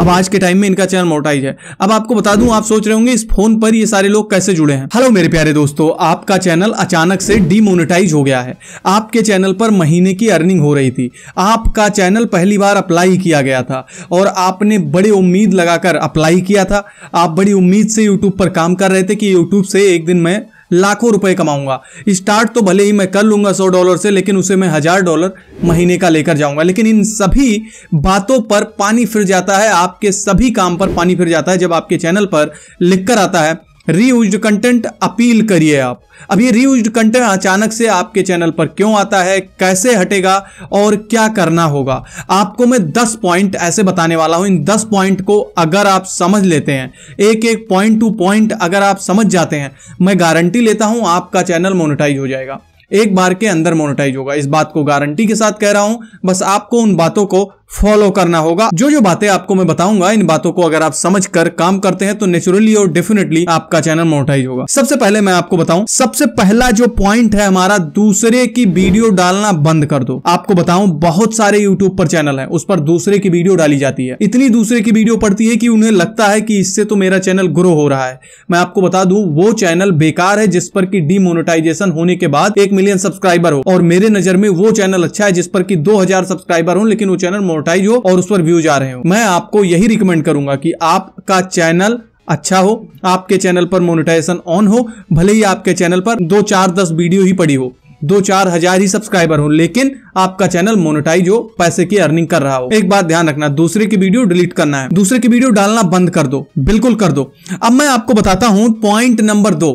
अब आज के टाइम में इनका चैनल मोटाइज है अब आपको बता दूं आप सोच रहे होंगे इस फोन पर ये सारे लोग कैसे जुड़े हैं हेलो मेरे प्यारे दोस्तों आपका चैनल अचानक से डीमोनेटाइज हो गया है आपके चैनल पर महीने की अर्निंग हो रही थी आपका चैनल पहली बार अप्लाई किया गया था और आपने बड़ी उम्मीद लगाकर अप्लाई किया था आप बड़ी उम्मीद से यूट्यूब पर काम कर रहे थे कि यूट्यूब से एक दिन मैं लाखों रुपए कमाऊंगा स्टार्ट तो भले ही मैं कर लूंगा सौ डॉलर से लेकिन उसे मैं हज़ार डॉलर महीने का लेकर जाऊंगा लेकिन इन सभी बातों पर पानी फिर जाता है आपके सभी काम पर पानी फिर जाता है जब आपके चैनल पर लिख कर आता है रीयूज कंटेंट अपील करिए आप अब ये रीयूज कंटेंट अचानक से आपके चैनल पर क्यों आता है कैसे हटेगा और क्या करना होगा आपको मैं 10 पॉइंट ऐसे बताने वाला हूं इन 10 पॉइंट को अगर आप समझ लेते हैं एक एक पॉइंट टू पॉइंट अगर आप समझ जाते हैं मैं गारंटी लेता हूं आपका चैनल मोनिटाइज हो जाएगा एक बार के अंदर मोनिटाइज होगा इस बात को गारंटी के साथ कह रहा हूं बस आपको उन बातों को फॉलो करना होगा जो जो बातें आपको मैं बताऊंगा इन बातों को अगर आप समझ कर काम करते हैं तो नेचुरली और डेफिनेटली आपका चैनल मोटाइज होगा सबसे पहले मैं आपको बताऊं सबसे पहला जो पॉइंट है हमारा दूसरे की वीडियो डालना बंद कर दो आपको बताऊं बहुत सारे यूट्यूब पर चैनल है उस पर दूसरे की वीडियो डाली जाती है इतनी दूसरे की वीडियो पड़ती है कि उन्हें लगता है कि इससे तो मेरा चैनल ग्रो हो रहा है मैं आपको बता दू वो चैनल बेकार है जिस पर की डिमोनिटाइजेशन होने के बाद एक मिलियन सब्सक्राइबर हो और मेरे नजर में वो चैनल अच्छा है जिस पर की दो सब्सक्राइबर हो लेकिन वो चैनल मोनोटाइज हो और उस पर व्यूज आ रहे हो मैं आपको यही रिकमेंड करूंगा कि आपका चैनल अच्छा हो आपके चैनल पर मोनोटाइजेशन ऑन हो भले ही आपके चैनल पर दो चार दस वीडियो ही पड़ी हो दो चार हजार ही सब्सक्राइबर हो लेकिन आपका चैनल मोनेटाइज हो पैसे की अर्निंग कर रहा हो एक बात ध्यान रखना दूसरे की वीडियो डिलीट करना है दूसरे की वीडियो डालना बंद कर दो बिल्कुल कर दो अब मैं आपको बताता हूं पॉइंट नंबर दो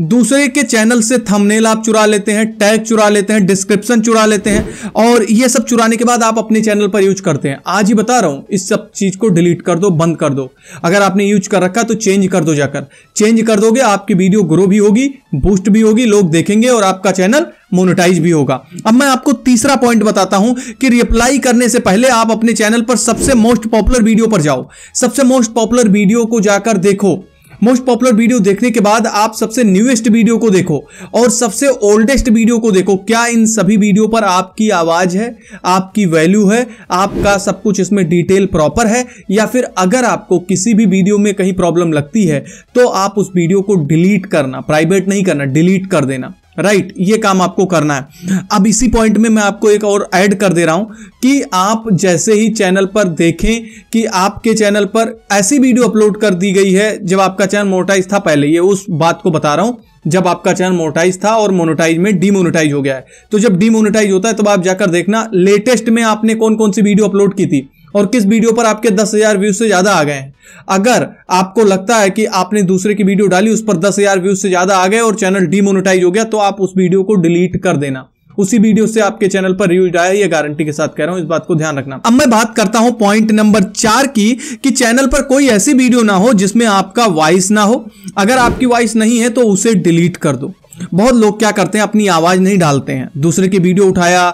दूसरे के चैनल से थंबनेल आप चुरा लेते हैं टैग चुरा लेते हैं डिस्क्रिप्शन चुरा लेते हैं और ये सब चुराने के बाद आप अपने चैनल पर यूज करते हैं आज ही बता रहा हूं इस सब चीज़ को डिलीट कर दो बंद कर दो अगर आपने यूज कर रखा तो चेंज कर दो जाकर चेंज कर दोगे आपकी वीडियो ग्रो भी होगी बूस्ट भी होगी लोग देखेंगे और आपका चैनल मोनेटाइज भी होगा अब मैं आपको तीसरा पॉइंट बताता हूं कि रिप्लाई करने से पहले आप अपने चैनल पर सबसे मोस्ट पॉपुलर वीडियो पर जाओ सबसे मोस्ट पॉपुलर वीडियो को जाकर देखो मोस्ट पॉपुलर वीडियो देखने के बाद आप सबसे न्यूएस्ट वीडियो को देखो और सबसे ओल्डेस्ट वीडियो को देखो क्या इन सभी वीडियो पर आपकी आवाज़ है आपकी वैल्यू है आपका सब कुछ इसमें डिटेल प्रॉपर है या फिर अगर आपको किसी भी वीडियो में कहीं प्रॉब्लम लगती है तो आप उस वीडियो को डिलीट करना प्राइवेट नहीं करना डिलीट कर देना राइट right, ये काम आपको करना है अब इसी पॉइंट में मैं आपको एक और ऐड कर दे रहा हूँ कि आप जैसे ही चैनल पर देखें कि आपके चैनल पर ऐसी वीडियो अपलोड कर दी गई है जब आपका चैनल मोटाइज था पहले ये उस बात को बता रहा हूँ जब आपका चैनल मोटाइज था और मोनोटाइज में डीमोनोटाइज हो गया है तो जब डीमोनोटाइज होता है तब तो आप जाकर देखना लेटेस्ट में आपने कौन कौन सी वीडियो अपलोड की थी और किस वीडियो पर आपके दस हज़ार व्यूज से ज़्यादा आ गए अगर आपको लगता है कि आपने दूसरे की वीडियो डाली उस पर दस हज़ार व्यूज से ज़्यादा आ गए और चैनल डीमोनेटाइज हो गया तो आप उस वीडियो को डिलीट कर देना उसी वीडियो से आपके चैनल पर रिव्यू आया ये गारंटी के साथ कह रहा हूं इस बात को ध्यान रखना अब मैं बात करता हूं पॉइंट नंबर चार की कि चैनल पर कोई ऐसी वीडियो ना हो जिसमें आपका वॉइस ना हो अगर आपकी वॉइस नहीं है तो उसे डिलीट कर दो बहुत लोग क्या करते हैं अपनी आवाज़ नहीं डालते हैं दूसरे की वीडियो उठाया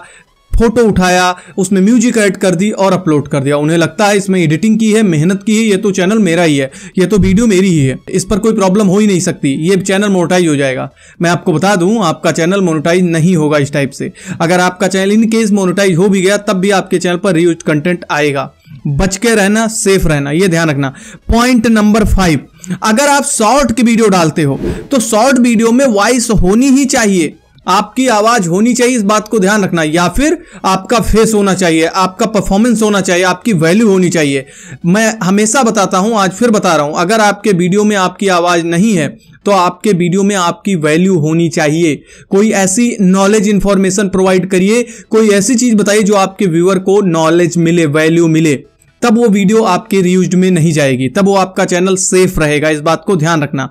फोटो उठाया उसमें म्यूजिक ऐड कर दी और अपलोड कर दिया उन्हें लगता है इसमें एडिटिंग की है मेहनत की है ये तो चैनल मेरा ही है ये तो वीडियो मेरी ही है इस पर कोई प्रॉब्लम हो ही नहीं सकती ये चैनल मोनोटाइज हो जाएगा मैं आपको बता दूं आपका चैनल मोनोटाइज नहीं होगा इस टाइप से अगर आपका चैनल इन केस मोनोटाइज हो भी गया तब भी आपके चैनल पर रीयूज कंटेंट आएगा बच के रहना सेफ रहना ये ध्यान रखना पॉइंट नंबर फाइव अगर आप शॉर्ट की वीडियो डालते हो तो शॉर्ट वीडियो में वॉइस होनी ही चाहिए आपकी आवाज होनी चाहिए इस बात को ध्यान रखना या फिर आपका फेस होना चाहिए आपका परफॉर्मेंस होना चाहिए आपकी वैल्यू होनी चाहिए मैं हमेशा बताता हूं आज फिर बता रहा हूं अगर आपके वीडियो में आपकी आवाज नहीं है तो आपके वीडियो में आपकी वैल्यू होनी चाहिए कोई ऐसी नॉलेज इंफॉर्मेशन प्रोवाइड करिए कोई ऐसी चीज बताइए जो आपके व्यूअर को नॉलेज मिले वैल्यू मिले तब वो वीडियो आपके रियूज में नहीं जाएगी तब वो आपका चैनल सेफ रहेगा इस बात को ध्यान रखना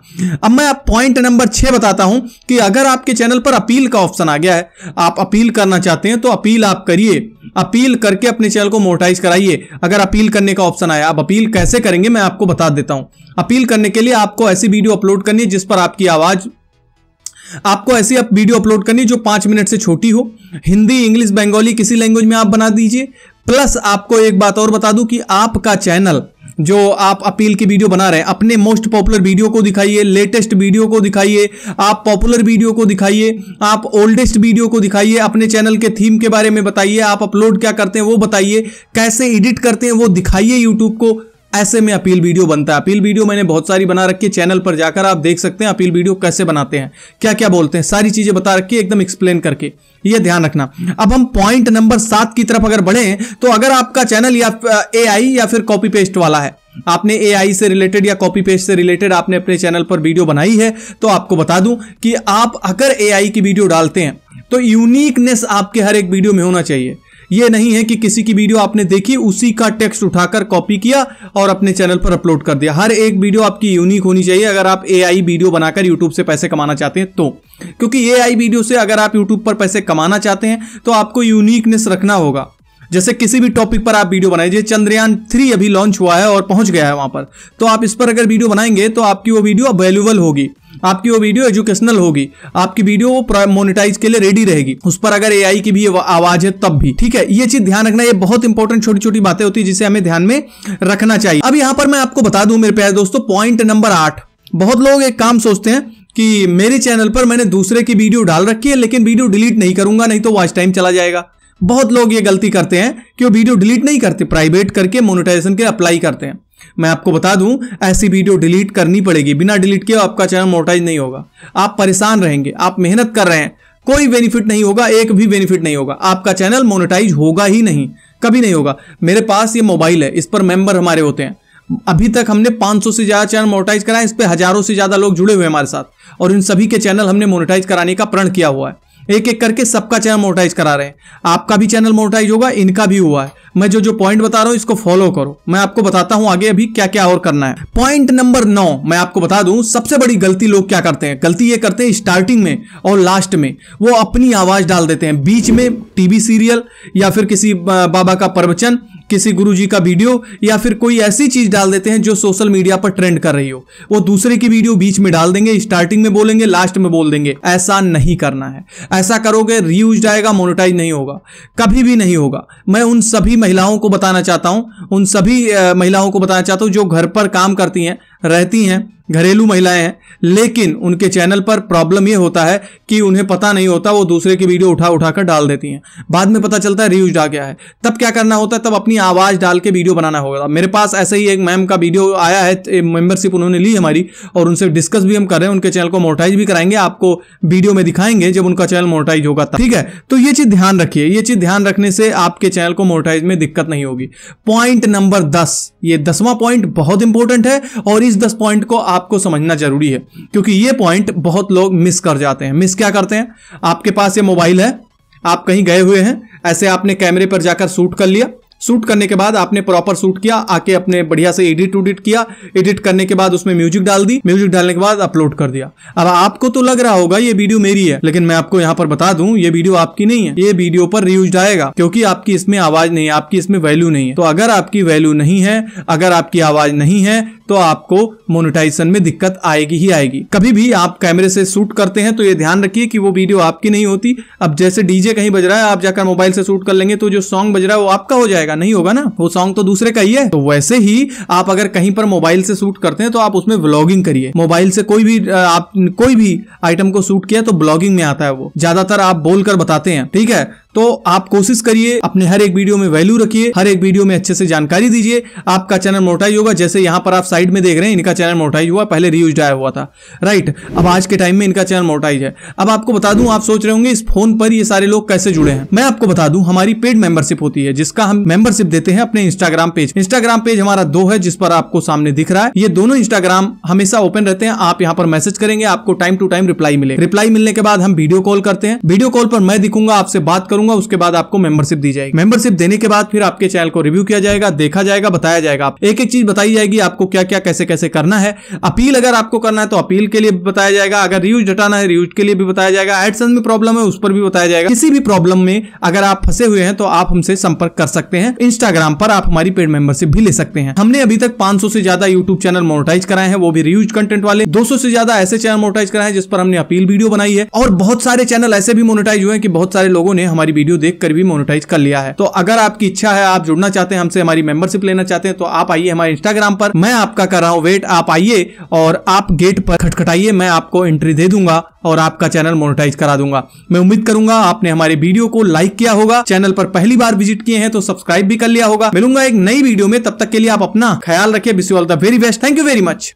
अब मैं आप पॉइंट नंबर छह बताता हूं कि अगर आपके चैनल पर अपील का ऑप्शन आ गया है आप अपील करना चाहते हैं तो अपील आप करिए अपील करके अपने चैनल को मोटाइज कराइए अगर अपील करने का ऑप्शन आया अब अपील कैसे करेंगे मैं आपको बता देता हूं अपील करने के लिए आपको ऐसी वीडियो अपलोड करनी है जिस पर आपकी आवाज़ आपको ऐसी आप वीडियो अपलोड करनी जो पांच मिनट से छोटी हो हिंदी इंग्लिश बंगाली किसी लैंग्वेज में आप बना दीजिए प्लस आपको एक बात और बता दूं कि आपका चैनल जो आप अपील की वीडियो बना रहे हैं अपने मोस्ट पॉपुलर वीडियो को दिखाइए लेटेस्ट वीडियो को दिखाइए आप पॉपुलर वीडियो को दिखाइए आप ओल्डेस्ट वीडियो को दिखाइए अपने चैनल के थीम के बारे में बताइए आप अपलोड क्या करते हैं वो बताइए कैसे एडिट करते हैं वो दिखाइए यूट्यूब को ऐसे में अपील वीडियो बनता है अपील वीडियो मैंने बहुत सारी बना रखी है चैनल पर जाकर आप देख सकते हैं अपील वीडियो कैसे बनाते हैं क्या क्या बोलते हैं सारी चीजें बता रखी एकदम एक्सप्लेन करके ये ध्यान रखना अब हम पॉइंट नंबर सात की तरफ अगर बढ़े तो अगर आपका चैनल या ए या फिर कॉपी पेस्ट वाला है आपने ए से रिलेटेड या कॉपी पेस्ट से रिलेटेड आपने अपने चैनल पर वीडियो बनाई है तो आपको बता दूं कि आप अगर ए की वीडियो डालते हैं तो यूनिकनेस आपके हर एक वीडियो में होना चाहिए ये नहीं है कि किसी की वीडियो आपने देखी उसी का टेक्स्ट उठाकर कॉपी किया और अपने चैनल पर अपलोड कर दिया हर एक वीडियो आपकी यूनिक होनी चाहिए अगर आप ए वीडियो बनाकर यूट्यूब से पैसे कमाना चाहते हैं तो क्योंकि ए वीडियो से अगर आप यूट्यूब पर पैसे कमाना चाहते हैं तो आपको यूनिकनेस रखना होगा जैसे किसी भी टॉपिक पर आप वीडियो बनाइए चंद्रयान थ्री अभी लॉन्च हुआ है और पहुंच गया है वहां पर तो आप इस पर अगर वीडियो बनाएंगे तो आपकी वो वीडियो अवेल्यूबल होगी आपकी वो वीडियो एजुकेशनल होगी आपकी वीडियो वो मोनिटाइज के लिए रेडी रहेगी उस पर अगर एआई की भी आवाज है तब भी ठीक है ये चीज ध्यान रखना ये बहुत इंपॉर्टेंट छोटी छोटी बातें होती है जिसे हमें ध्यान में रखना चाहिए अब यहां पर मैं आपको बता दूं मेरे प्यारे दोस्तों पॉइंट नंबर आठ बहुत लोग एक काम सोचते हैं कि मेरे चैनल पर मैंने दूसरे की वीडियो डाल रखी है लेकिन वीडियो डिलीट नहीं करूंगा नहीं तो वॉच टाइम चला जाएगा बहुत लोग ये गलती करते हैं कि वो वीडियो डिलीट नहीं करते प्राइवेट करके मोनेटाइजेशन के अप्लाई करते हैं मैं आपको बता दूं ऐसी वीडियो डिलीट करनी पड़ेगी बिना डिलीट के आपका चैनल मोनेटाइज नहीं होगा आप परेशान रहेंगे आप मेहनत कर रहे हैं कोई बेनिफिट नहीं होगा एक भी बेनिफिट नहीं होगा आपका चैनल मोनेटाइज होगा ही नहीं कभी नहीं होगा मेरे पास ये मोबाइल है इस पर मेंबर हमारे होते हैं अभी तक हमने 500 से ज़्यादा चैनल मोनेटाइज कराए इस पर हज़ारों से ज़्यादा लोग जुड़े हुए हैं हमारे साथ और इन सभी के चैनल हमने मोनेटाइज कराने का प्रण किया हुआ है एक एक करके सबका चैनल मोटाइज करा रहे हैं आपका भी चैनल मोटाइज होगा इनका भी हुआ है मैं जो जो पॉइंट बता रहा हूँ इसको फॉलो करो मैं आपको बताता हूँ आगे अभी क्या क्या और करना है पॉइंट नंबर नौ मैं आपको बता दूं सबसे बड़ी गलती लोग क्या करते हैं गलती ये करते हैं स्टार्टिंग में और लास्ट में वो अपनी आवाज डाल देते हैं बीच में टीवी सीरियल या फिर किसी बाबा का प्रवचन किसी गुरुजी का वीडियो या फिर कोई ऐसी चीज डाल देते हैं जो सोशल मीडिया पर ट्रेंड कर रही हो वो दूसरे की वीडियो बीच में डाल देंगे स्टार्टिंग में बोलेंगे लास्ट में बोल देंगे ऐसा नहीं करना है ऐसा करोगे रीयूज जाएगा मोनिटाइज नहीं होगा कभी भी नहीं होगा मैं उन सभी महिलाओं को बताना चाहता हूं उन सभी महिलाओं को बताना चाहता हूं जो घर पर काम करती हैं रहती हैं घरेलू महिलाएं हैं लेकिन उनके चैनल पर प्रॉब्लम ये होता है कि उन्हें पता नहीं होता वो दूसरे की वीडियो उठा उठा कर डाल देती हैं बाद में पता चलता है रिव्यूज आ गया है तब क्या करना होता है तब अपनी आवाज़ डाल के वीडियो बनाना होगा मेरे पास ऐसे ही एक मैम का वीडियो आया है मेम्बरशिप उन्होंने ली हमारी और उनसे डिस्कस भी हम कर रहे हैं उनके चैनल को मोटाइज भी कराएंगे आपको वीडियो में दिखाएंगे जब उनका चैनल मोटाइज होगा ठीक है तो ये चीज़ ध्यान रखिए ये चीज़ ध्यान रखने से आपके चैनल को मोटाइज में दिक्कत नहीं होगी पॉइंट नंबर दस ये दसवां पॉइंट बहुत इंपॉर्टेंट है और इस इस दस पॉइंट को आपको समझना जरूरी है क्योंकि ये पॉइंट बहुत लोग मिस कर जाते हैं मिस क्या करते हैं आपके पास ये मोबाइल है आप कहीं गए हुए हैं ऐसे आपने कैमरे पर जाकर शूट कर लिया शूट करने के बाद आपने प्रॉपर शूट किया आके अपने बढ़िया से एडिट उडिट किया एडिट करने के बाद उसमें म्यूजिक डाल दी म्यूजिक डालने के बाद अपलोड कर दिया अब आपको तो लग रहा होगा ये वीडियो मेरी है लेकिन मैं आपको यहाँ पर बता दूं ये वीडियो आपकी नहीं है ये वीडियो पर रियूज आएगा क्योंकि आपकी इसमें आवाज नहीं है आपकी इसमें वैल्यू नहीं है तो अगर आपकी वैल्यू नहीं है अगर आपकी आवाज नहीं है तो आपको मोनिटाइजेशन में दिक्कत आएगी ही आएगी कभी भी आप कैमरे से शूट करते हैं तो ये ध्यान रखिए कि वो वीडियो आपकी नहीं होती अब जैसे डीजे कहीं बज रहा है आप जाकर मोबाइल से शूट कर लेंगे तो जो सॉन्ग बज रहा है वो आपका हो जाएगा नहीं होगा ना वो सॉन्ग तो दूसरे का ही है तो वैसे ही आप अगर कहीं पर मोबाइल से शूट करते हैं तो आप उसमें व्लॉगिंग करिए मोबाइल से कोई भी आप कोई भी आइटम को शूट किया तो ब्लॉगिंग में आता है वो ज्यादातर आप बोलकर बताते हैं ठीक है तो आप कोशिश करिए अपने हर एक वीडियो में वैल्यू रखिए हर एक वीडियो में अच्छे से जानकारी दीजिए आपका चैनल मोटाई होगा जैसे यहाँ पर आप साइड में देख रहे हैं इनका चैनल मोटाई हुआ पहले रियूज आया हुआ था राइट अब आज के टाइम में इनका चैनल मोटाइज है अब आपको बता दूं आप सोच रहे होंगे इस फोन पर ये सारे लोग कैसे जुड़े हैं मैं आपको बता दूं हमारी पेड मेंबरशिप होती है जिसका हम मेंबरशिप देते हैं अपने इंस्टाग्राम पेज इंस्टाग्राम पेज हमारा दो है जिस पर आपको सामने दिख रहा है ये दोनों इंस्टाग्राम हमेशा ओपन रहते हैं आप यहाँ पर मैसेज करेंगे आपको टाइम टू टाइम रिप्लाई मिले रिप्लाई मिलने के बाद हम वीडियो कॉल करते हैं वीडियो कॉल पर मैं दिखूंगा आपसे बात करूंगा करूंगा उसके बाद आपको मेंबरशिप दी जाएगी मेंबरशिप देने के बाद फिर आपके चैनल को रिव्यू किया जाएगा देखा जाएगा बताया जाएगा आप एक एक चीज बताई जाएगी आपको क्या क्या कैसे कैसे करना है अपील अगर आपको करना है तो अपील के लिए बताया जाएगा अगर रिव्यूज जटाना है रिव्यूज के लिए भी बताया जाएगा एडसन में प्रॉब्लम है उस पर भी बताया जाएगा किसी भी प्रॉब्लम में अगर आप फंसे हुए हैं तो आप हमसे संपर्क कर सकते हैं इंस्टाग्राम पर आप हमारी पेड मेंबरशिप भी ले सकते हैं हमने अभी तक 500 से ज्यादा यूट्यूब चैनल मोनोटाइज कराए हैं वो भी रिव्यूज कंटेंट वाले 200 से ज्यादा ऐसे चैनल मोनोटाइज कराए हैं जिस पर हमने अपील वीडियो बनाई है और बहुत सारे चैनल ऐसे भी मोनोटाइज हुए हैं कि बहुत सारे लोगों ने हमारी हमारी वीडियो देखकर भी मोनिटाइज कर लिया है तो अगर आपकी इच्छा है आप जुड़ना चाहते हैं हमसे हमारी मेंबरशिप लेना चाहते हैं तो आप आइए हमारे इंस्टाग्राम पर मैं आपका कर रहा हूँ वेट आप आइए और आप गेट पर खटखटाइए मैं आपको एंट्री दे दूंगा और आपका चैनल मोनिटाइज करा दूंगा मैं उम्मीद करूंगा आपने हमारे वीडियो को लाइक किया होगा चैनल पर पहली बार विजिट किए हैं तो सब्सक्राइब भी कर लिया होगा मिलूंगा एक नई वीडियो में तब तक के लिए आप अपना ख्याल रखिए wish you all the very best thank you very much